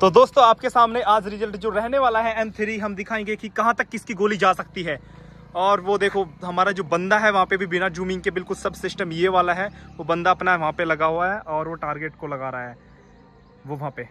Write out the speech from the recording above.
तो दोस्तों आपके सामने आज रिजल्ट जो रहने वाला है एम थ्री हम दिखाएंगे कि कहाँ तक किसकी गोली जा सकती है और वो देखो हमारा जो बंदा है वहाँ पे भी बिना जूमिंग के बिल्कुल सब सिस्टम ये वाला है वो बंदा अपना वहाँ पे लगा हुआ है और वो टारगेट को लगा रहा है वो वहाँ पे